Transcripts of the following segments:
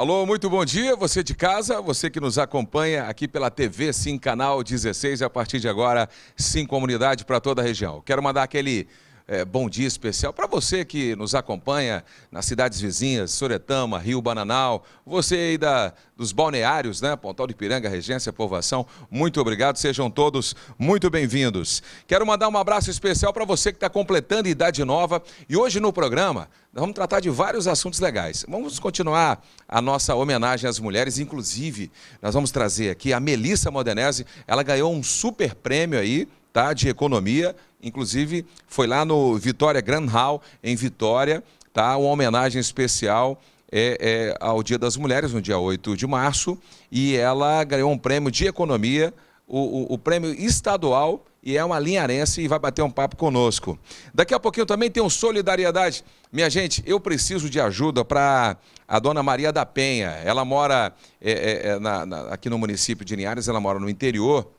Alô, muito bom dia, você de casa, você que nos acompanha aqui pela TV Sim, canal 16, a partir de agora, Sim Comunidade para toda a região. Quero mandar aquele é, bom dia especial para você que nos acompanha nas cidades vizinhas, Soretama, Rio Bananal, você aí da, dos balneários, né? Pontal de Piranga, Regência, Povoação, muito obrigado, sejam todos muito bem-vindos. Quero mandar um abraço especial para você que está completando idade nova e hoje no programa nós vamos tratar de vários assuntos legais. Vamos continuar a nossa homenagem às mulheres, inclusive nós vamos trazer aqui a Melissa Modenese, ela ganhou um super prêmio aí, tá? De economia Inclusive, foi lá no Vitória Grand Hall, em Vitória, tá? Uma homenagem especial é, é, ao Dia das Mulheres, no dia 8 de março, e ela ganhou um prêmio de economia, o, o, o prêmio estadual, e é uma linharense e vai bater um papo conosco. Daqui a pouquinho também tem um Solidariedade. Minha gente, eu preciso de ajuda para a dona Maria da Penha. Ela mora é, é, é, na, na, aqui no município de Linhares, ela mora no interior,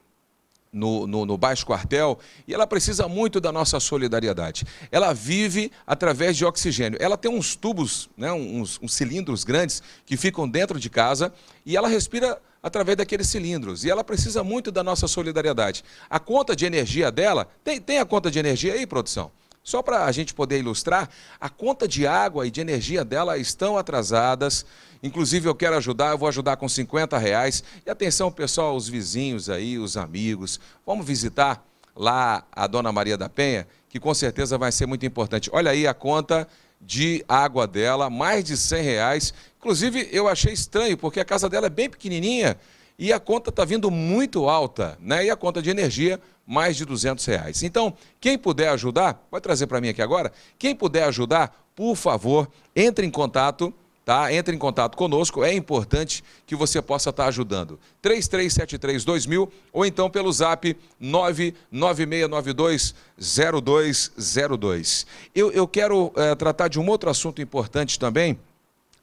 no, no, no, Baixo Quartel e ela precisa muito da nossa solidariedade. Ela vive através de oxigênio. Ela tem uns tubos, né, uns, uns cilindros grandes que ficam dentro de casa e ela respira através daqueles cilindros. E ela precisa muito da nossa solidariedade. A conta de energia dela, tem, tem a conta de energia aí, produção? Só para a gente poder ilustrar, a conta de água e de energia dela estão atrasadas. Inclusive, eu quero ajudar, eu vou ajudar com 50 reais. E atenção, pessoal, os vizinhos aí, os amigos. Vamos visitar lá a Dona Maria da Penha, que com certeza vai ser muito importante. Olha aí a conta de água dela, mais de 100 reais. Inclusive, eu achei estranho, porque a casa dela é bem pequenininha e a conta está vindo muito alta, né? E a conta de energia, mais de 200 reais. Então, quem puder ajudar, vai trazer para mim aqui agora, quem puder ajudar, por favor, entre em contato tá? Entre em contato conosco, é importante que você possa estar tá ajudando. 2000 ou então pelo zap 996920202. Eu, eu quero é, tratar de um outro assunto importante também,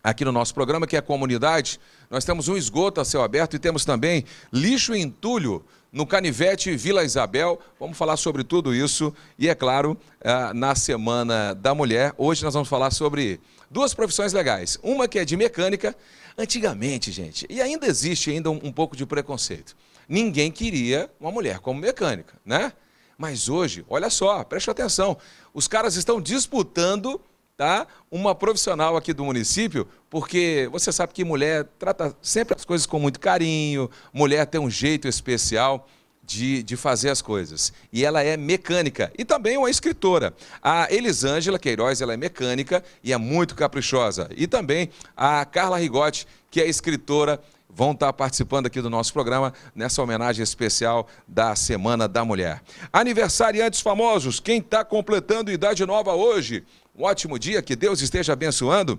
aqui no nosso programa, que é a comunidade. Nós temos um esgoto a céu aberto e temos também lixo e entulho no Canivete Vila Isabel. Vamos falar sobre tudo isso e, é claro, ah, na Semana da Mulher. Hoje nós vamos falar sobre duas profissões legais. Uma que é de mecânica. Antigamente, gente, e ainda existe ainda um, um pouco de preconceito. Ninguém queria uma mulher como mecânica, né? Mas hoje, olha só, preste atenção, os caras estão disputando tá? Uma profissional aqui do município, porque você sabe que mulher trata sempre as coisas com muito carinho, mulher tem um jeito especial de, de fazer as coisas. E ela é mecânica e também uma escritora. A Elisângela Queiroz, ela é mecânica e é muito caprichosa. E também a Carla Rigotti, que é escritora, vão estar participando aqui do nosso programa nessa homenagem especial da Semana da Mulher. Aniversariantes famosos, quem está completando idade nova hoje? Um ótimo dia, que Deus esteja abençoando.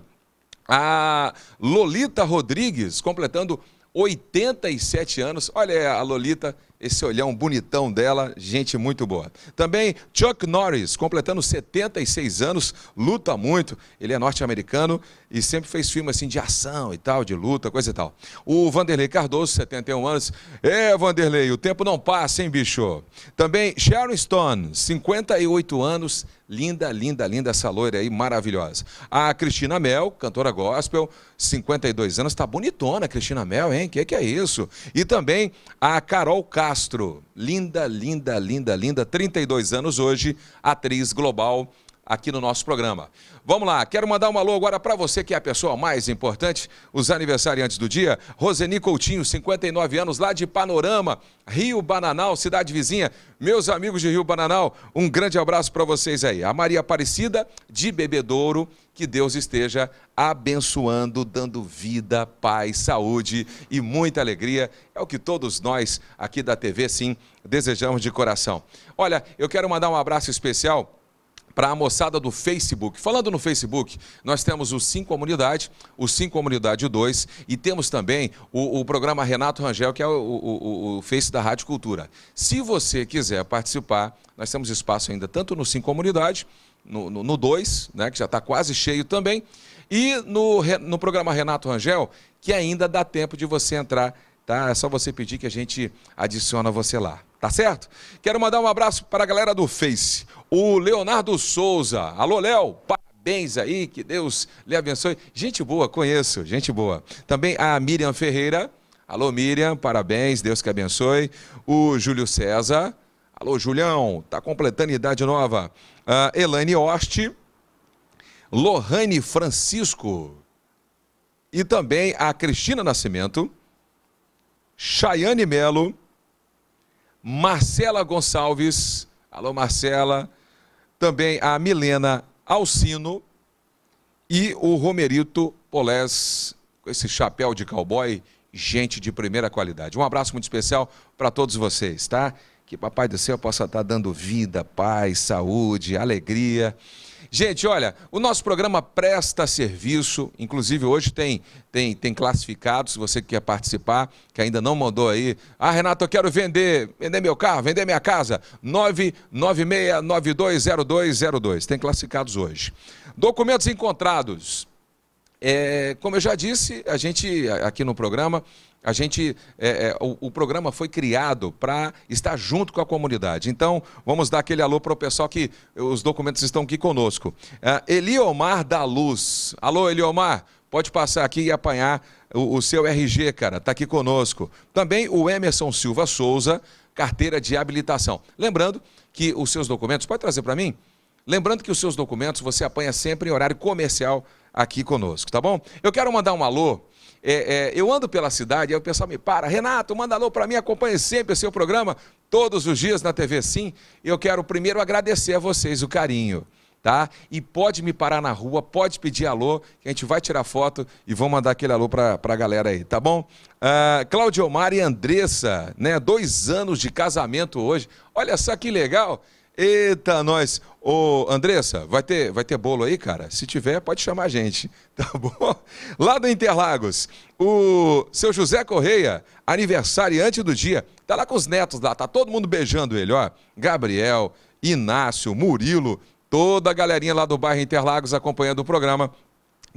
A Lolita Rodrigues, completando 87 anos. Olha a Lolita, esse olhão bonitão dela, gente muito boa. Também Chuck Norris, completando 76 anos, luta muito. Ele é norte-americano e sempre fez filmes assim de ação e tal, de luta, coisa e tal. O Vanderlei Cardoso, 71 anos. É, Vanderlei, o tempo não passa, hein, bicho? Também Sharon Stone, 58 anos, Linda, linda, linda essa loira aí, maravilhosa. A Cristina Mel, cantora gospel, 52 anos, tá bonitona a Cristina Mel, hein? Que que é isso? E também a Carol Castro, linda, linda, linda, linda, 32 anos hoje, atriz global aqui no nosso programa. Vamos lá, quero mandar um alô agora para você que é a pessoa mais importante, os aniversariantes do dia. Roseni Coutinho, 59 anos, lá de Panorama, Rio Bananal, cidade vizinha. Meus amigos de Rio Bananal, um grande abraço para vocês aí. A Maria Aparecida, de Bebedouro, que Deus esteja abençoando, dando vida, paz, saúde e muita alegria. É o que todos nós aqui da TV, sim, desejamos de coração. Olha, eu quero mandar um abraço especial para a moçada do Facebook. Falando no Facebook, nós temos o Sim Comunidade, o Sim Comunidade 2 e temos também o, o programa Renato Rangel, que é o, o, o, Face da Rádio Cultura. Se você quiser participar, nós temos espaço ainda tanto no Sim Comunidade, no, no, no 2, né, que já está quase cheio também, e no, no programa Renato Rangel, que ainda dá tempo de você entrar, tá? É só você pedir que a gente adiciona você lá. Tá certo? Quero mandar um abraço para a galera do Face. O Leonardo Souza. Alô, Léo, parabéns aí, que Deus lhe abençoe. Gente boa, conheço, gente boa. Também a Miriam Ferreira. Alô, Miriam, parabéns, Deus que abençoe. O Júlio César. Alô, Julião, tá completando idade nova. A Elaine Oste. Lohane Francisco. E também a Cristina Nascimento. Chayane Melo. Marcela Gonçalves. Alô, Marcela também a Milena Alcino e o Romerito Polés, com esse chapéu de cowboy, gente de primeira qualidade. Um abraço muito especial para todos vocês, tá? Que Papai do Céu possa estar tá dando vida, paz, saúde, alegria Gente, olha, o nosso programa presta serviço, inclusive hoje tem tem, tem classificados, se você quer participar, que ainda não mandou aí. Ah, Renato, eu quero vender, vender meu carro, vender minha casa. 996920202. Tem classificados hoje. Documentos encontrados. É, como eu já disse, a gente aqui no programa a gente, é, é, o, o, programa foi criado para estar junto com a comunidade. Então, vamos dar aquele alô para o pessoal que os documentos estão aqui conosco. É, Eliomar da Luz. Alô, Eliomar, pode passar aqui e apanhar o, o seu RG, cara, está aqui conosco. Também o Emerson Silva Souza, carteira de habilitação. Lembrando que os seus documentos, pode trazer para mim? Lembrando que os seus documentos você apanha sempre em horário comercial aqui conosco, tá bom? Eu quero mandar um alô é, é, eu ando pela cidade, aí o pessoal me para, Renato, manda alô para mim, acompanhe sempre o seu programa, todos os dias na TV Sim. Eu quero primeiro agradecer a vocês o carinho, tá? E pode me parar na rua, pode pedir alô, que a gente vai tirar foto e vou mandar aquele alô para a galera aí, tá bom? Uh, ah, Claudio Omar e Andressa, né? Dois anos de casamento hoje. Olha só que legal. Eita, nós. Ô, Andressa, vai ter, vai ter bolo aí, cara? Se tiver, pode chamar a gente, tá bom? Lá do Interlagos, o seu José Correia, aniversariante do dia, tá lá com os netos lá, tá todo mundo beijando ele, ó. Gabriel, Inácio, Murilo, toda a galerinha lá do bairro Interlagos acompanhando o programa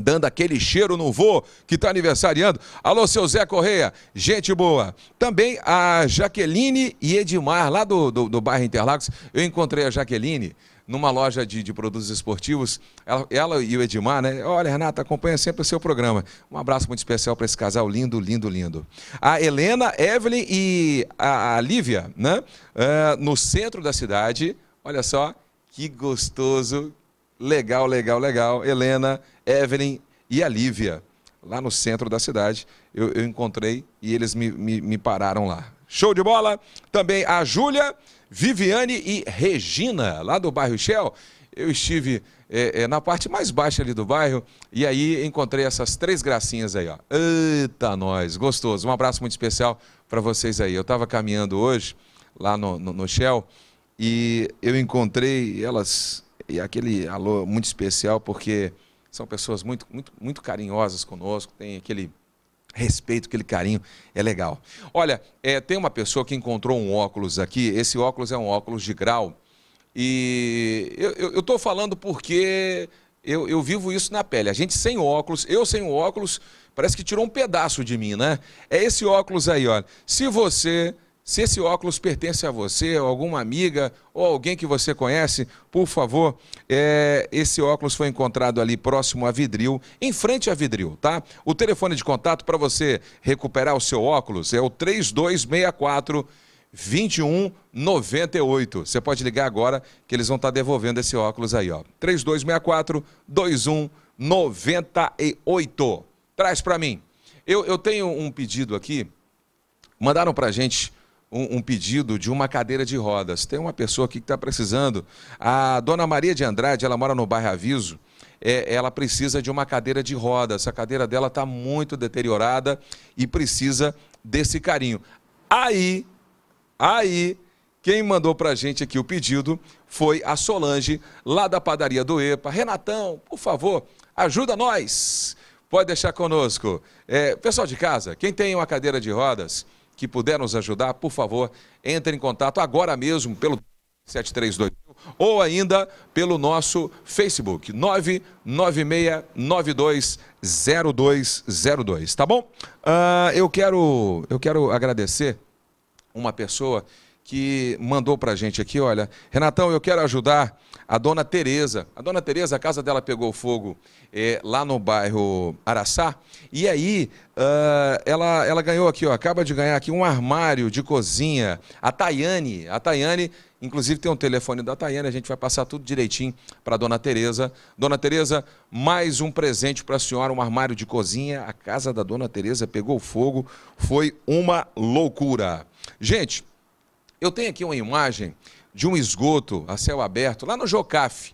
dando aquele cheiro no vô que está aniversariando. Alô, seu Zé Correia, gente boa. Também a Jaqueline e Edmar, lá do, do, do bairro Interlagos. Eu encontrei a Jaqueline numa loja de, de produtos esportivos, ela, ela, e o Edmar, né? Olha, Renata, acompanha sempre o seu programa. Um abraço muito especial para esse casal lindo, lindo, lindo. A Helena, Evelyn e a, a Lívia, né? Uh, no centro da cidade, olha só, que gostoso legal, legal, legal. Helena, Evelyn e a Lívia, lá no centro da cidade, eu, eu encontrei e eles me, me, me pararam lá. Show de bola! Também a Júlia, Viviane e Regina, lá do bairro Shell. Eu estive é, é, na parte mais baixa ali do bairro. E aí encontrei essas três gracinhas aí, ó. Eita, nós, gostoso. Um abraço muito especial para vocês aí. Eu estava caminhando hoje lá no, no, no, Shell e eu encontrei elas e aquele alô muito especial, porque são pessoas muito, muito, muito carinhosas conosco, tem aquele respeito, aquele carinho, é legal. Olha, é, tem uma pessoa que encontrou um óculos aqui, esse óculos é um óculos de grau, e eu estou falando porque eu, eu, vivo isso na pele. A gente sem óculos, eu sem óculos, parece que tirou um pedaço de mim, né? É esse óculos aí, olha. Se você se esse óculos pertence a você, ou alguma amiga, ou alguém que você conhece, por favor, é, esse óculos foi encontrado ali próximo a Vidril, em frente a Vidril, tá? O telefone de contato para você recuperar o seu óculos é o 3264 2198. Você pode ligar agora que eles vão estar tá devolvendo esse óculos aí, ó. 3264 2198. Traz para mim. Eu, eu tenho um pedido aqui. Mandaram para gente um, um, pedido de uma cadeira de rodas. Tem uma pessoa aqui que está precisando. A dona Maria de Andrade, ela mora no bairro Aviso. É, ela precisa de uma cadeira de rodas. A cadeira dela está muito deteriorada e precisa desse carinho. Aí, aí, quem mandou para a gente aqui o pedido foi a Solange, lá da padaria do EPA. Renatão, por favor, ajuda nós. Pode deixar conosco. É, pessoal de casa, quem tem uma cadeira de rodas, que puder nos ajudar, por favor, entre em contato agora mesmo pelo 732 ou ainda pelo nosso Facebook 996920202, tá bom? Uh, eu quero eu quero agradecer uma pessoa que mandou a gente aqui, olha, Renatão, eu quero ajudar a dona Tereza. A dona Tereza, a casa dela pegou fogo é, lá no bairro Araçá. E aí, uh, ela, ela ganhou aqui, ó, acaba de ganhar aqui um armário de cozinha. A Tayane, a Tayane, inclusive tem um telefone da Tayane, a gente vai passar tudo direitinho para dona Tereza. Dona Tereza, mais um presente para a senhora, um armário de cozinha. A casa da dona Tereza pegou fogo, foi uma loucura. Gente, eu tenho aqui uma imagem de um esgoto a céu aberto, lá no Jocafe.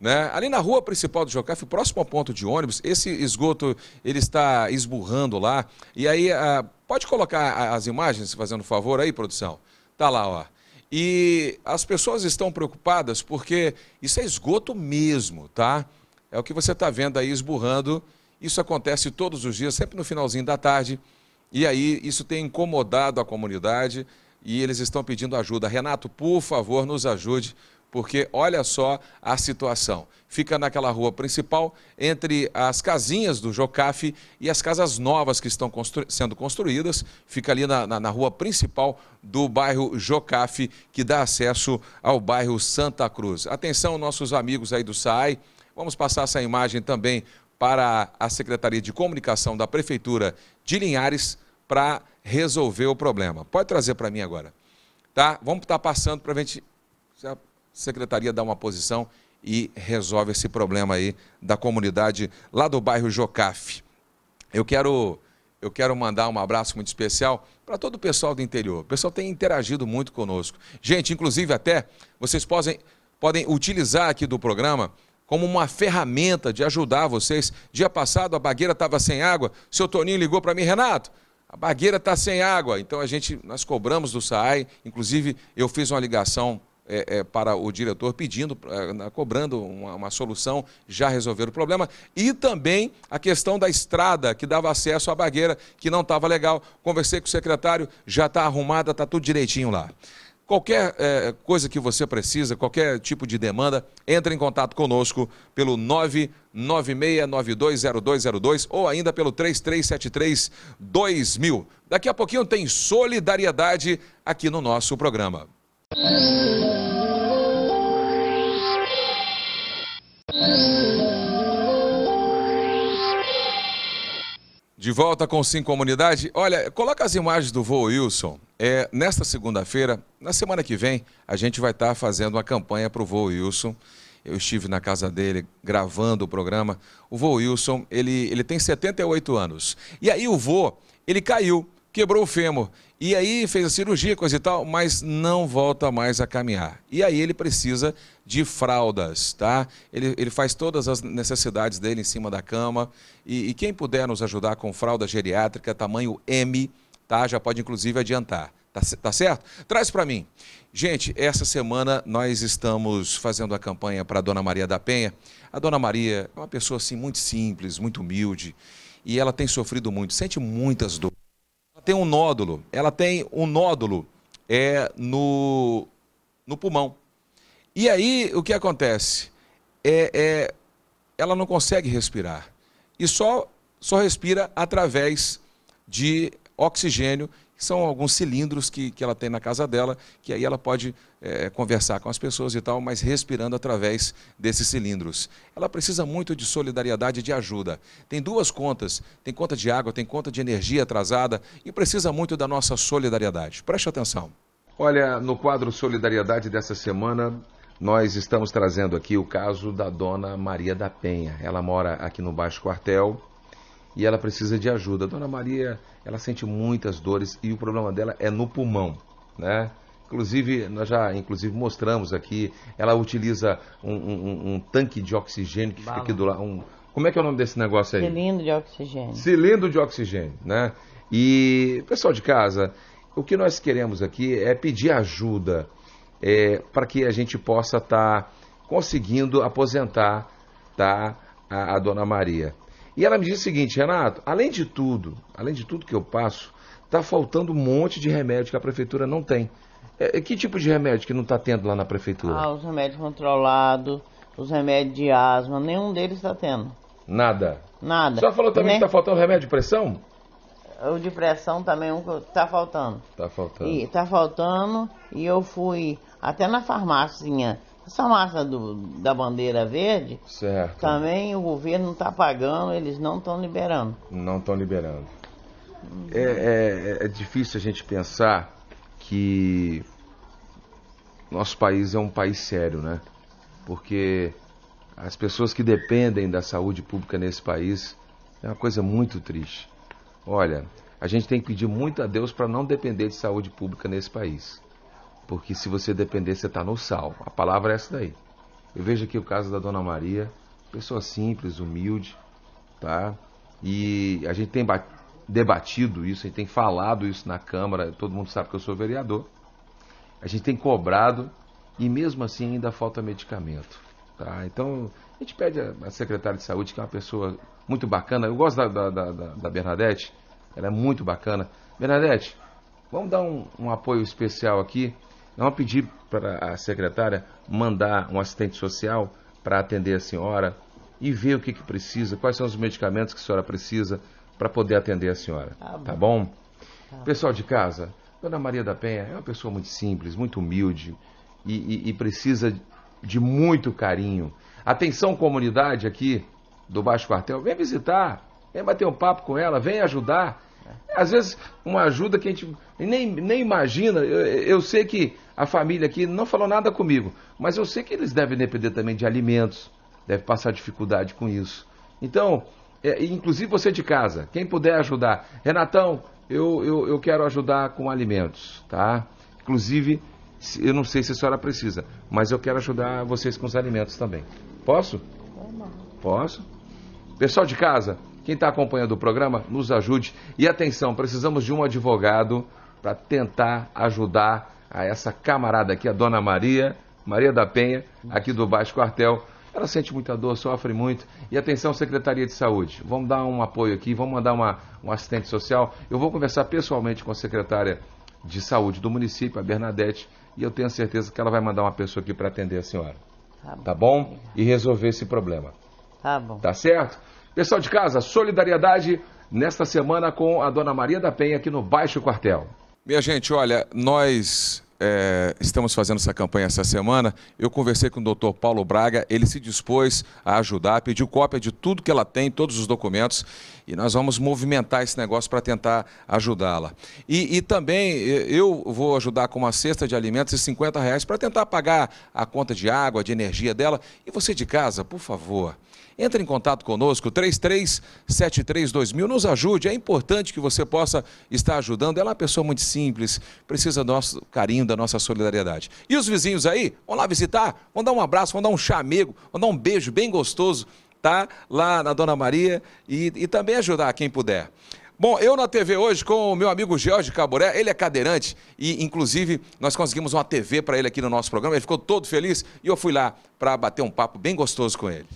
Né? Ali na rua principal do Jocafe, próximo ao ponto de ônibus, esse esgoto ele está esburrando lá. E aí, ah, pode colocar as imagens, fazendo favor aí, produção? Tá lá, ó. E as pessoas estão preocupadas porque isso é esgoto mesmo, tá? É o que você está vendo aí esburrando. Isso acontece todos os dias, sempre no finalzinho da tarde. E aí, isso tem incomodado a comunidade e eles estão pedindo ajuda. Renato, por favor, nos ajude, porque olha só a situação. Fica naquela rua principal, entre as casinhas do Jocafe e as casas novas que estão constru sendo construídas. Fica ali na, na, na rua principal do bairro Jocafe, que dá acesso ao bairro Santa Cruz. Atenção, nossos amigos aí do SAI. Vamos passar essa imagem também para a Secretaria de Comunicação da Prefeitura de Linhares para resolver o problema. Pode trazer para mim agora. Tá? Vamos estar tá passando para a gente, se a secretaria dar uma posição e resolve esse problema aí da comunidade lá do bairro Jocafe. Eu quero, eu quero mandar um abraço muito especial para todo o pessoal do interior. O pessoal tem interagido muito conosco. Gente, inclusive até vocês podem, podem utilizar aqui do programa como uma ferramenta de ajudar vocês. Dia passado a bagueira estava sem água, seu Toninho ligou para mim, Renato, a bagueira está sem água. Então a gente, nós cobramos do SAAI, inclusive eu fiz uma ligação é, é, para o diretor pedindo, é, cobrando uma, uma, solução, já resolver o problema. E também a questão da estrada que dava acesso à bagueira, que não estava legal. Conversei com o secretário, já está arrumada, está tudo direitinho lá. Qualquer é, coisa que você precisa, qualquer tipo de demanda, entre em contato conosco pelo 996920202 ou ainda pelo 3373-2000. Daqui a pouquinho tem solidariedade aqui no nosso programa. De volta com Sim Comunidade. Olha, coloca as imagens do voo Wilson. É, nesta segunda-feira, na semana que vem, a gente vai estar tá fazendo uma campanha para o voo Wilson. Eu estive na casa dele gravando o programa. O voo Wilson, ele, ele tem 78 anos. E aí o voo, ele caiu, quebrou o fêmur. E aí fez a cirurgia, coisa e tal, mas não volta mais a caminhar. E aí ele precisa de fraldas, tá? Ele, ele faz todas as necessidades dele em cima da cama. E, e quem puder nos ajudar com fralda geriátrica tamanho M, tá? Já pode inclusive adiantar. Tá, tá certo? Traz para mim. Gente, essa semana nós estamos fazendo a campanha para a Dona Maria da Penha. A Dona Maria é uma pessoa assim muito simples, muito humilde, e ela tem sofrido muito, sente muitas dores tem um nódulo, ela tem um nódulo é, no, no pulmão. E aí o que acontece? É, é, ela não consegue respirar e só, só respira através de oxigênio que são alguns cilindros que, que ela tem na casa dela, que aí ela pode é, conversar com as pessoas e tal, mas respirando através desses cilindros. Ela precisa muito de solidariedade e de ajuda. Tem duas contas, tem conta de água, tem conta de energia atrasada e precisa muito da nossa solidariedade. Preste atenção. Olha, no quadro Solidariedade dessa semana, nós estamos trazendo aqui o caso da dona Maria da Penha. Ela mora aqui no Baixo Quartel e ela precisa de ajuda. A dona Maria, ela sente muitas dores e o problema dela é no pulmão, né? Inclusive, nós já inclusive mostramos aqui, ela utiliza um, um, um tanque de oxigênio que Bala. fica aqui do lado. Um, como é que é o nome desse negócio aí? Cilindro de oxigênio. Cilindro de oxigênio, né? E, pessoal de casa, o que nós queremos aqui é pedir ajuda é, para que a gente possa estar tá conseguindo aposentar tá, a, a dona Maria. E ela me disse o seguinte, Renato, além de tudo, além de tudo que eu passo, está faltando um monte de remédio que a prefeitura não tem. É, é que tipo de remédio que não está tendo lá na prefeitura? Ah, os remédios controlados, os remédios de asma, nenhum deles está tendo. Nada? Nada. Só falou também que está faltando remédio de pressão? O de pressão também está faltando. Está faltando. E tá faltando, e eu fui até na farmácia essa massa do, da bandeira verde, certo. também o governo não está pagando, eles não estão liberando. Não estão liberando. É, é, é difícil a gente pensar que nosso país é um país sério, né? Porque as pessoas que dependem da saúde pública nesse país é uma coisa muito triste. Olha, a gente tem que pedir muito a Deus para não depender de saúde pública nesse país. Porque se você depender, você está no sal. A palavra é essa daí. Eu vejo aqui o caso da Dona Maria, pessoa simples, humilde, tá? E a gente tem debatido isso, a gente tem falado isso na Câmara, todo mundo sabe que eu sou vereador. A gente tem cobrado e mesmo assim ainda falta medicamento, tá? Então a gente pede à secretária de saúde, que é uma pessoa muito bacana, eu gosto da, da, da, da Bernadette, ela é muito bacana. Bernadette, vamos dar um, um apoio especial aqui Vamos pedir para a secretária mandar um assistente social para atender a senhora e ver o que, que precisa, quais são os medicamentos que a senhora precisa para poder atender a senhora. Tá bom? Tá bom? Tá. Pessoal de casa, Dona Maria da Penha é uma pessoa muito simples, muito humilde e, e, e precisa de muito carinho. Atenção, comunidade aqui do Baixo Quartel, vem visitar, vem bater um papo com ela, vem ajudar. É. Às vezes, uma ajuda que a gente nem, nem imagina. Eu, eu sei que a família aqui não falou nada comigo, mas eu sei que eles devem depender também de alimentos, deve passar dificuldade com isso. Então, é, inclusive você de casa, quem puder ajudar. Renatão, eu, eu, eu quero ajudar com alimentos, tá? Inclusive, eu não sei se a senhora precisa, mas eu quero ajudar vocês com os alimentos também. Posso? Posso. Pessoal de casa, quem está acompanhando o programa, nos ajude. E atenção, precisamos de um advogado para tentar ajudar a essa camarada aqui, a Dona Maria, Maria da Penha, aqui do Baixo Quartel. Ela sente muita dor, sofre muito. E atenção, Secretaria de Saúde, vamos dar um apoio aqui, vamos mandar uma, um assistente social. Eu vou conversar pessoalmente com a secretária de Saúde do município, a Bernadette, e eu tenho certeza que ela vai mandar uma pessoa aqui para atender a senhora. Tá bom. tá bom? E resolver esse problema. Tá bom. Tá certo? Pessoal de casa, solidariedade nesta semana com a dona Maria da Penha aqui no Baixo Quartel. Minha gente, olha, nós é, estamos fazendo essa campanha essa semana. Eu conversei com o doutor Paulo Braga, ele se dispôs a ajudar, pediu cópia de tudo que ela tem, todos os documentos. E nós vamos movimentar esse negócio para tentar ajudá-la. E, e, também eu vou ajudar com uma cesta de alimentos e 50 reais para tentar pagar a conta de água, de energia dela. E você de casa, por favor, entre em contato conosco, 33732000, nos ajude. É importante que você possa estar ajudando. Ela é uma pessoa muito simples, precisa do nosso carinho, da nossa solidariedade. E os vizinhos aí, vão lá visitar, vão dar um abraço, vão dar um chamego, vão dar um beijo bem gostoso tá? Lá na Dona Maria e, e também ajudar quem puder. Bom, eu na TV hoje com o meu amigo Jorge Caburé, ele é cadeirante e, inclusive, nós conseguimos uma TV para ele aqui no nosso programa. Ele ficou todo feliz e eu fui lá para bater um papo bem gostoso com ele.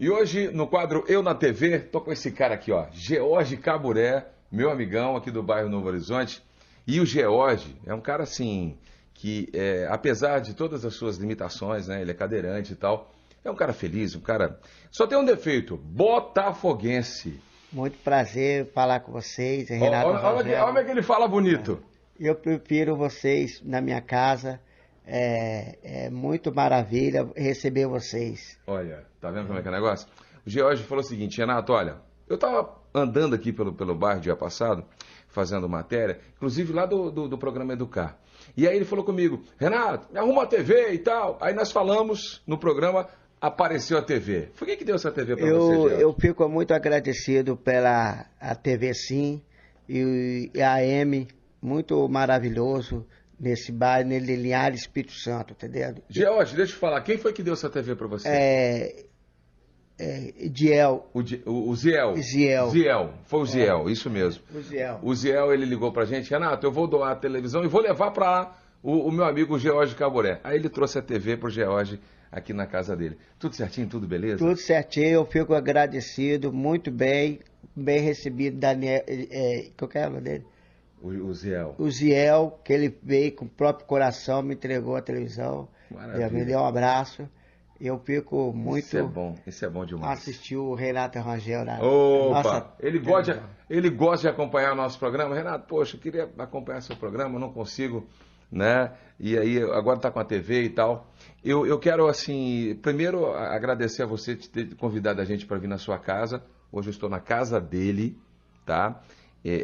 E hoje, no quadro Eu na TV, tô com esse cara aqui, ó, George Caburé, meu amigão aqui do bairro Novo Horizonte. E o George é um cara assim, que, é, apesar de todas as suas limitações, né, ele é cadeirante e tal, é um cara feliz, um cara. Só tem um defeito: botafoguense. Muito prazer falar com vocês, é Renato. Olha, olha, olha que ele fala bonito. É. Eu prefiro vocês na minha casa. É, é, muito maravilha receber vocês. Olha, tá vendo como é que é o negócio? O George falou o seguinte, Renato, olha, eu tava andando aqui pelo, pelo bairro dia passado fazendo matéria, inclusive lá do, do, do programa Educar. E aí ele falou comigo, Renato, me arruma a TV e tal. Aí nós falamos no programa apareceu a TV. Foi quem que deu essa TV para você? Eu Eu fico muito agradecido pela a TV Sim e, e a AM, muito maravilhoso nesse bairro, nele Linhares Espírito Santo, entendeu? George, deixa eu falar, quem foi que deu essa TV para você? É, é, Diel. O, o, Ziel. Ziel. Ziel. Foi o é. Ziel, é. isso mesmo. O Ziel. O Ziel, ele ligou pra gente, Renato, eu vou doar a televisão e vou levar pra lá o, o meu amigo George Caboré. Aí ele trouxe a TV pro George aqui na casa dele. Tudo certinho, tudo beleza? Tudo certinho, eu fico agradecido, muito bem, bem recebido, Daniel, eh, eh, é, que o nome dele? O, o Ziel. O Ziel, que ele veio com o próprio coração, me entregou a televisão. Maravilha. Me deu um abraço. Eu perco muito. Isso é bom, isso é bom demais. Assistir o Renato Rangel na. Opa! Nossa, ele, é gosta, de, ele gosta de acompanhar o nosso programa. Renato, poxa, eu queria acompanhar seu programa, não consigo, né? E aí, agora está com a TV e tal. Eu, eu quero, assim, primeiro agradecer a você de ter convidado a gente para vir na sua casa. Hoje eu estou na casa dele, tá? É,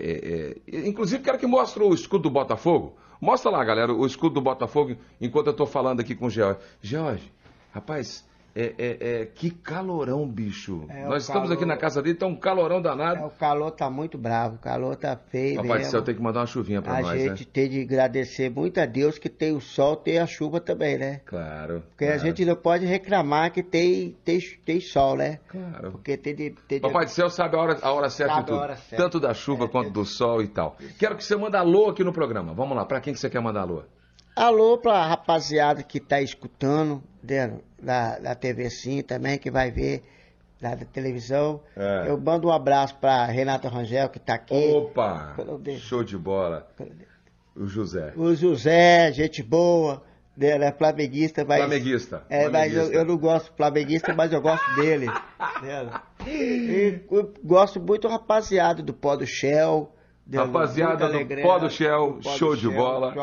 é, é. Inclusive, quero que mostre o escudo do Botafogo. Mostra lá, galera, o escudo do Botafogo, enquanto eu estou falando aqui com o George. George, Rapaz, é, é, é, que calorão, bicho. É, Nós estamos calor... aqui na casa dele, tá um calorão danado. É, o calor tá muito bravo, o calor tá feio. Papai do céu, tem que mandar uma chuvinha pra a nós. A né? gente né? tem de agradecer muito a Deus que tem o sol, tem a chuva também, né? Claro. Porque claro. a gente não pode reclamar que tem, tem, tem sol, né? Claro. Porque tem de. Tem Papai do céu sabe a hora, a hora certa sabe hora certa. Tanto da chuva é, quanto é. do sol e tal. Quero que você manda alô aqui no programa. Vamos lá, pra quem que você quer mandar alô? Alô pra rapaziada que tá escutando dentro da, da TV Sim também, que vai ver da televisão. É. Eu mando um abraço pra Renata Rangel, que tá aqui. Opa! Show de bola. O José. O José, gente boa. Dele, é né, né, flamenguista, mas. Flamenguista. É, mas eu, eu, não gosto flamenguista, mas eu gosto dele. dele. Né. E, gosto muito, rapaziada, do pó do Shell. Rapaziada do Pó do Shell, show, de bola.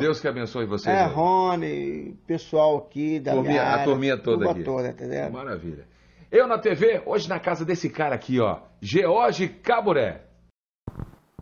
Deus que abençoe vocês. É, Rony, pessoal aqui da turminha, área, A turminha toda aqui. Toda, Maravilha. Eu na TV, hoje na casa desse cara aqui, ó, George Caburé.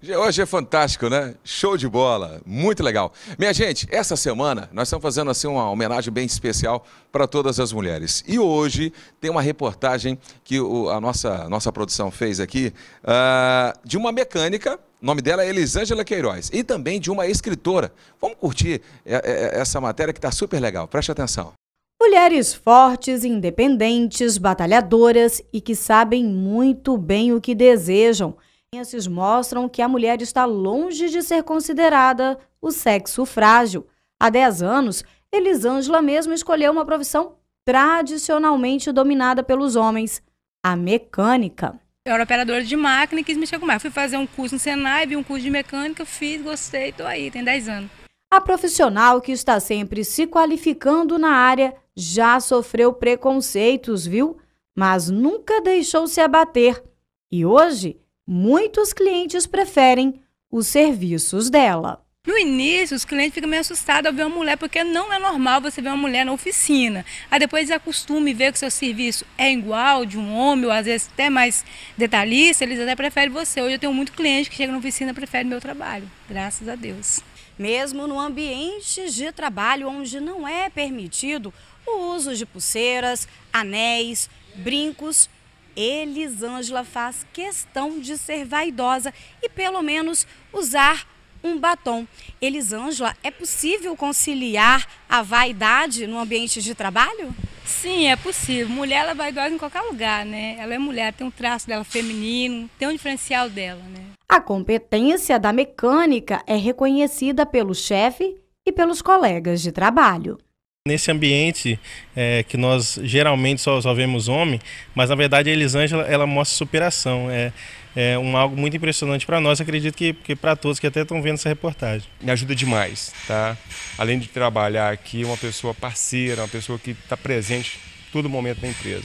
George é fantástico, né? Show de bola, muito legal. Minha gente, essa semana nós estamos fazendo assim uma homenagem bem especial para todas as mulheres. E hoje tem uma reportagem que a nossa, nossa produção fez aqui uh, de uma mecânica o nome dela é Elisângela Queiroz. E também de uma escritora. Vamos curtir é, é, é, essa matéria que está super legal. Preste atenção. Mulheres fortes, independentes, batalhadoras e que sabem muito bem o que desejam. Esses mostram que a mulher está longe de ser considerada o sexo frágil. Há 10 anos, Elisângela mesmo escolheu uma profissão tradicionalmente dominada pelos homens, a mecânica eu era operadora de máquina e quis mexer com máquina. Fui fazer um curso no Senai, vi um curso de mecânica, fiz, gostei, estou aí, tem 10 anos. A profissional que está sempre se qualificando na área já sofreu preconceitos, viu? Mas nunca deixou se abater. E hoje, muitos clientes preferem os serviços dela. No início, os clientes ficam meio assustados ao ver uma mulher, porque não é normal você ver uma mulher na oficina. Aí depois eles é acostumam e ver que o seu serviço é igual de um homem, ou às vezes até mais detalhista, eles até preferem você. Hoje eu tenho muito cliente que chega na oficina e prefere meu trabalho, graças a Deus. Mesmo no ambiente de trabalho onde não é permitido o uso de pulseiras, anéis, brincos Elisângela faz questão de ser vaidosa e pelo menos usar um batom. Elisângela, é possível conciliar a vaidade no ambiente de trabalho? Sim, é possível. Mulher ela é vaidosa em qualquer lugar, né? Ela é mulher, tem um traço dela feminino, tem um diferencial dela, né? A competência da mecânica é reconhecida pelo chefe e pelos colegas de trabalho nesse ambiente é, que nós geralmente só, só, vemos homem, mas na verdade a Elisângela ela mostra superação. É, é um, algo muito impressionante para nós, acredito que, que para todos que até estão vendo essa reportagem. Me ajuda demais, tá? Além de trabalhar aqui, uma pessoa parceira, uma pessoa que está presente todo momento na empresa.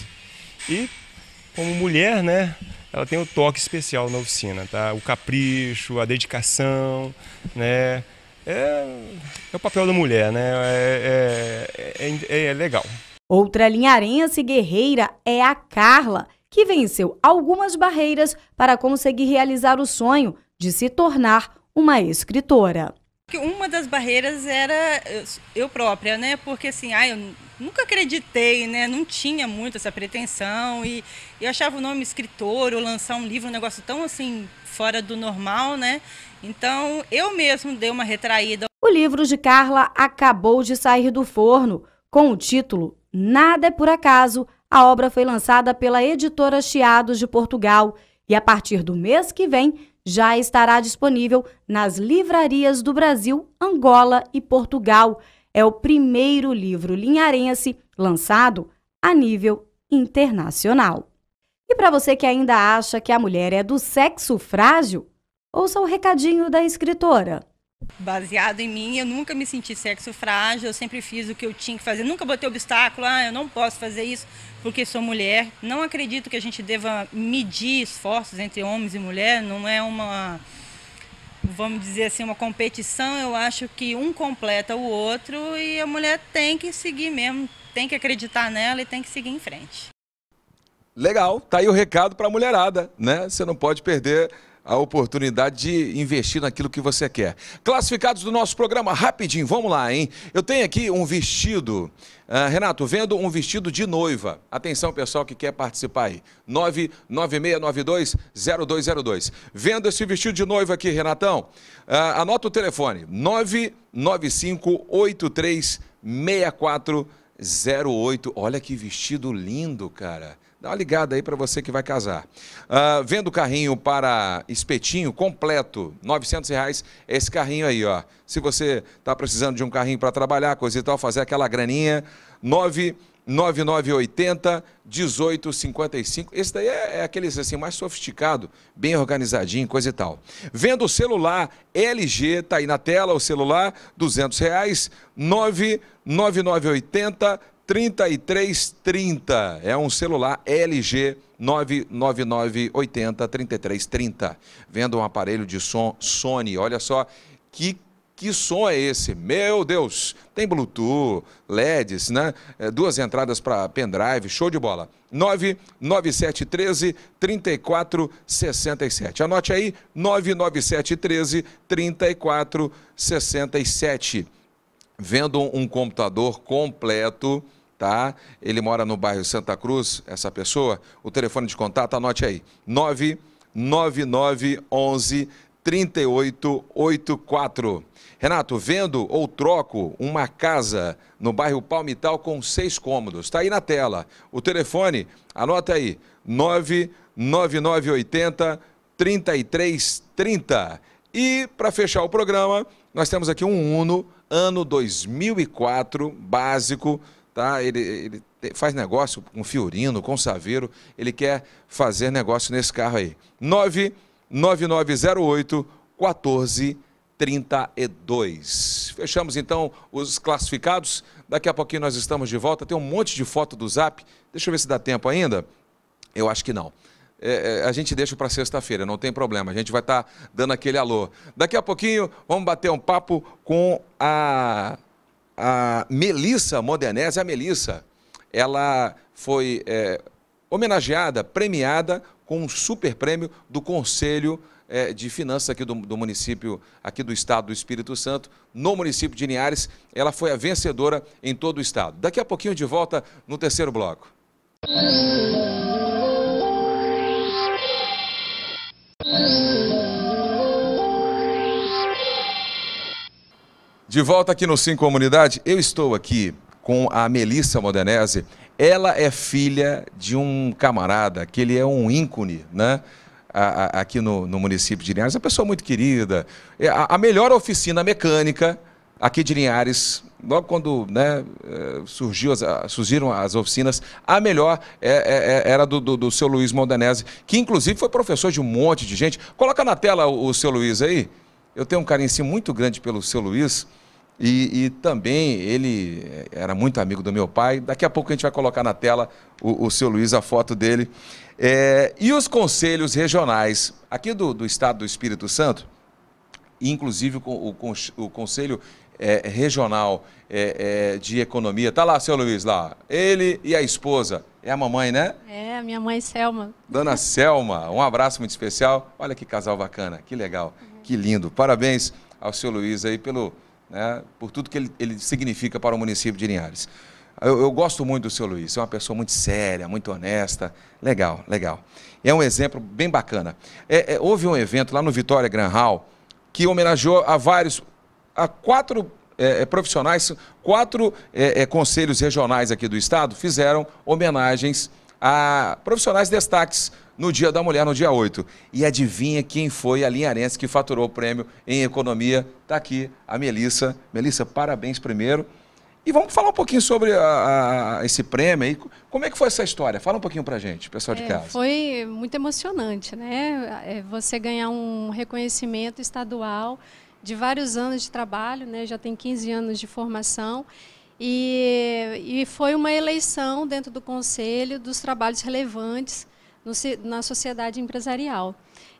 E como mulher, né? Ela tem o um toque especial na oficina, tá? O capricho, a dedicação, né? É, é o papel da mulher, né? é, é, é, é, é legal. Outra linharense guerreira é a Carla, que venceu algumas barreiras para conseguir realizar o sonho de se tornar uma escritora. Uma das barreiras era eu própria, né? Porque assim, ah, eu nunca acreditei, né? Não tinha muito essa pretensão e eu achava o nome escritor ou lançar um livro um negócio tão assim fora do normal, né? Então eu mesmo dei uma retraída. O livro de Carla acabou de sair do forno com o título Nada é por acaso a obra foi lançada pela editora Chiados de Portugal e, a partir do mês que vem, já estará disponível nas livrarias do Brasil, Angola e Portugal. É o primeiro livro linharense lançado a nível internacional. E para você que ainda acha que a mulher é do sexo frágil, ouça o recadinho da escritora. Baseado em mim, eu nunca me senti sexo frágil, eu sempre fiz o que eu tinha que fazer, nunca botei obstáculo, ah, eu não posso fazer isso, porque sou mulher. Não acredito que a gente deva medir esforços entre homens e mulheres. não é uma vamos dizer assim, uma competição, eu acho que um completa o outro e a mulher tem que seguir mesmo, tem que acreditar nela e tem que seguir em frente. Legal, tá aí o recado para a mulherada, né? Você não pode perder a oportunidade de investir naquilo que você quer. Classificados do nosso programa, rapidinho, vamos lá, hein? Eu tenho aqui um vestido. Uh, Renato, vendo um vestido de noiva. Atenção, pessoal que quer participar aí. 996920202. Vendo esse vestido de noiva aqui, Renatão. Uh, anota o telefone. 995836408. Olha que vestido lindo, cara. Dá uma ligada aí para você que vai casar. Uh, vendo o carrinho para espetinho completo, 900 reais, esse carrinho aí, ó. Se você está precisando de um carrinho para trabalhar, coisa e tal, fazer aquela graninha, 9... 9980 1855. Esse daí é, é aqueles assim mais sofisticado, bem organizadinho, coisa e tal. Vendo o celular LG, tá aí na tela o celular, 200 reais, 99980 3330. É um celular LG 99980 3330. Vendo um aparelho de som Sony. Olha só que que som é esse? Meu Deus! Tem Bluetooth, LEDs, né? É, duas entradas para pendrive, show de bola. 99713 3467. Anote aí, 99713 3467 vendo um computador completo, tá? Ele mora no bairro Santa Cruz, essa pessoa. O telefone de contato, anote aí: 99911 3884. Renato, vendo ou troco uma casa no bairro Palmital com seis cômodos. Está aí na tela. O telefone, anota aí, 99980 3330. E para fechar o programa, nós temos aqui um Uno ano 2004, básico, tá? Ele, ele faz negócio com Fiorino, com Saveiro, ele quer fazer negócio nesse carro aí. 99908 1432. Fechamos então os classificados. Daqui a pouquinho nós estamos de volta. Tem um monte de foto do Zap. Deixa eu ver se dá tempo ainda. Eu acho que não. É, é, a gente deixa para sexta-feira, não tem problema. A gente vai estar tá dando aquele alô. Daqui a pouquinho vamos bater um papo com a, a Melissa Modenese. A Melissa, ela foi é, homenageada, premiada com um super prêmio do Conselho é, de finanças aqui do, do, município, aqui do estado do Espírito Santo, no município de Niares. Ela foi a vencedora em todo o estado. Daqui a pouquinho de volta no terceiro bloco. De volta aqui no Sim Comunidade, eu estou aqui com a Melissa Modenese. Ela é filha de um camarada, que ele é um ícone, né? A, a, aqui no, no, município de Linhares, uma pessoa muito querida. É, a, a melhor oficina mecânica aqui de Linhares logo quando né, eh, surgiu as, surgiram as oficinas, a melhor é, é, é, era do, do, do seu Luiz Mondanese, que inclusive foi professor de um monte de gente. Coloca na tela o, o seu Luiz aí. Eu tenho um carinho assim, muito grande pelo seu Luiz. E, e, também ele eh, era muito amigo do meu pai. Daqui a pouco a gente vai colocar na tela o, o seu Luiz, a foto dele. É, e os conselhos regionais aqui do, do estado do Espírito Santo, inclusive o, o, o Conselho é, regional é, é, de economia. Tá lá, seu Luiz, lá. Ele e a esposa. É a mamãe, né? É, a minha mãe Selma. Dona Selma, um abraço muito especial. Olha que casal bacana, que legal, que lindo. Parabéns ao seu Luiz aí pelo, né, por tudo que ele, ele, significa para o município de Linhares. Eu, eu, gosto muito do seu Luiz, é uma pessoa muito séria, muito honesta. Legal, legal. É um exemplo bem bacana. É, é, houve um evento lá no Vitória Gran Hall que homenageou a vários a quatro é, é profissionais, quatro é, é, conselhos regionais aqui do estado fizeram homenagens a profissionais destaques no Dia da Mulher, no dia 8. E adivinha quem foi a linharense que faturou o prêmio em economia? Está aqui a Melissa. Melissa, parabéns primeiro. E vamos falar um pouquinho sobre a, a, esse prêmio aí. Como é que foi essa história? Fala um pouquinho pra gente, pessoal de é, casa. Foi muito emocionante, né? É, você ganhar um reconhecimento estadual de vários anos de trabalho, né? já tem 15 anos de formação, e, e foi uma eleição dentro do Conselho dos trabalhos relevantes no, na sociedade empresarial.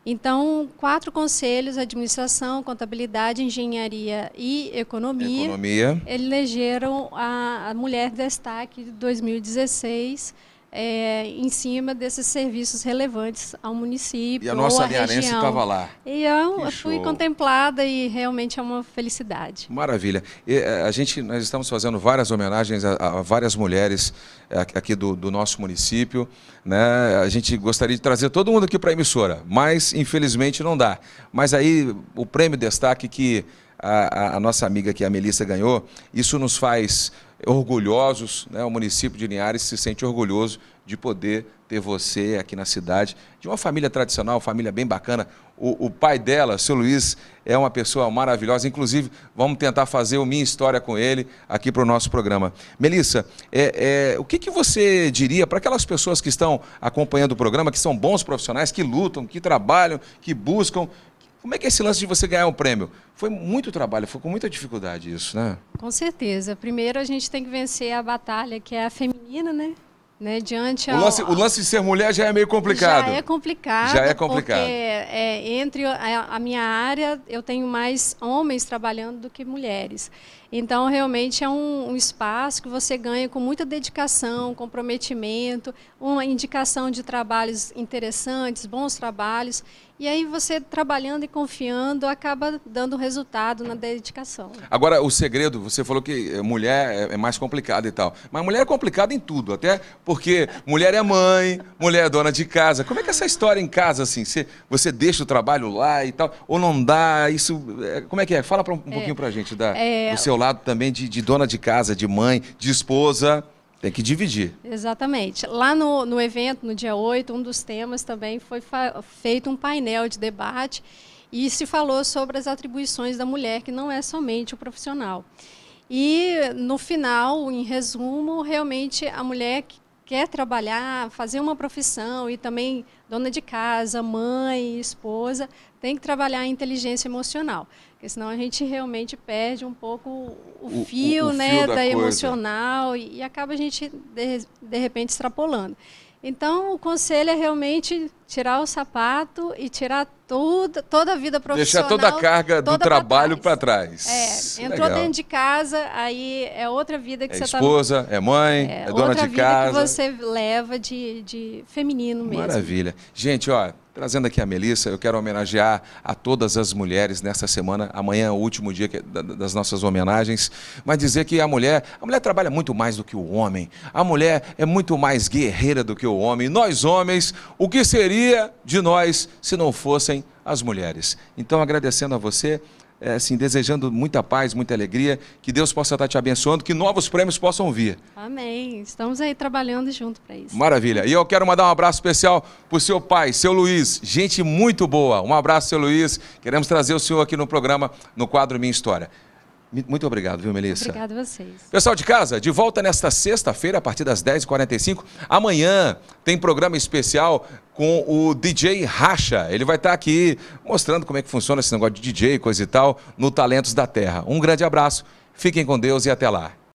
Então, quatro conselhos, administração, contabilidade, engenharia e economia, economia. elegeram a, a Mulher Destaque de 2016 é, em cima desses serviços relevantes ao município. E a nossa Linharense estava lá. E eu que fui show. contemplada e realmente é uma felicidade. Maravilha. E, eh, a gente, nós estamos fazendo várias homenagens a, a várias mulheres eh, aqui do, do, nosso município. Né? A gente gostaria de trazer todo mundo aqui para a emissora, mas infelizmente não dá. Mas aí o prêmio destaque que a, a, a nossa amiga aqui, a Melissa, ganhou, isso nos faz orgulhosos, né? o município de Linhares se sente orgulhoso de poder ter você aqui na cidade, de uma família tradicional, família bem bacana. O, o pai dela, seu Luiz, é uma pessoa maravilhosa. Inclusive, vamos tentar fazer o Minha História com ele aqui para o nosso programa. Melissa, é, é, o que, que você diria para aquelas pessoas que estão acompanhando o programa, que são bons profissionais, que lutam, que trabalham, que buscam, como é que é esse lance de você ganhar um prêmio? Foi muito trabalho, foi com muita dificuldade isso, né? Com certeza. Primeiro a gente tem que vencer a batalha que é a feminina, né? Né, diante ao... o, lance, o lance de ser mulher já é meio complicado. Já é complicado. Já é complicado. Porque é, entre a, minha área, eu tenho mais homens trabalhando do que mulheres. Então, realmente é um, um, espaço que você ganha com muita dedicação, comprometimento, uma indicação de trabalhos interessantes, bons trabalhos. E aí você trabalhando e confiando acaba dando resultado na dedicação. Agora, o segredo, você falou que eh, mulher é, é mais complicada e tal. Mas mulher é complicada em tudo, até porque mulher é mãe, mulher é dona de casa. Como é que é essa história em casa, assim? Você, você deixa o trabalho lá e tal? Ou não dá? Isso. Eh, como é que é? Fala um, é, pouquinho é, a pra gente da, é, do seu lado também de, de dona de casa, de mãe, de esposa. Tem que dividir. Exatamente. Lá no, no evento, no dia 8, um dos temas também foi feito um painel de debate e se falou sobre as atribuições da mulher, que não é somente o profissional. E no final, em resumo, realmente a mulher que quer trabalhar, fazer uma profissão e também dona de casa, mãe, esposa, tem que trabalhar a inteligência emocional. Porque senão a gente realmente perde um pouco o, fio, o, o fio né, da, da emocional e, e, acaba a gente, de, de repente, extrapolando. Então, o conselho é realmente tirar o sapato e tirar tudo, toda a vida profissional. Deixar toda a carga toda do trabalho para trás. trás. É, entrou Legal. dentro de casa, aí é outra vida que é você está... É esposa, tá... é mãe, é, é dona de casa. Outra vida que você leva de, de feminino mesmo. Maravilha. Gente, ó, Trazendo aqui a Melissa, eu quero homenagear a todas as mulheres nesta semana. Amanhã é o último dia é das nossas homenagens. Mas dizer que a mulher, a mulher trabalha muito mais do que o homem. A mulher é muito mais guerreira do que o homem. Nós homens, o que seria de nós se não fossem as mulheres? Então, agradecendo a você, é, assim, desejando muita paz, muita alegria, que Deus possa estar te abençoando, que novos prêmios possam vir. Amém. Estamos aí trabalhando junto para isso. Maravilha. E eu quero mandar um abraço especial para o seu pai, seu Luiz. Gente muito boa. Um abraço, seu Luiz. Queremos trazer o senhor aqui no programa, no quadro Minha História. Muito obrigado, viu, Melissa? Obrigado a vocês. Pessoal de casa, de volta nesta sexta-feira, a partir das 10h45. Amanhã tem programa especial com o DJ Racha. Ele vai estar tá aqui mostrando como é que funciona esse negócio de DJ, coisa e tal, no Talentos da Terra. Um grande abraço, fiquem com Deus e até lá.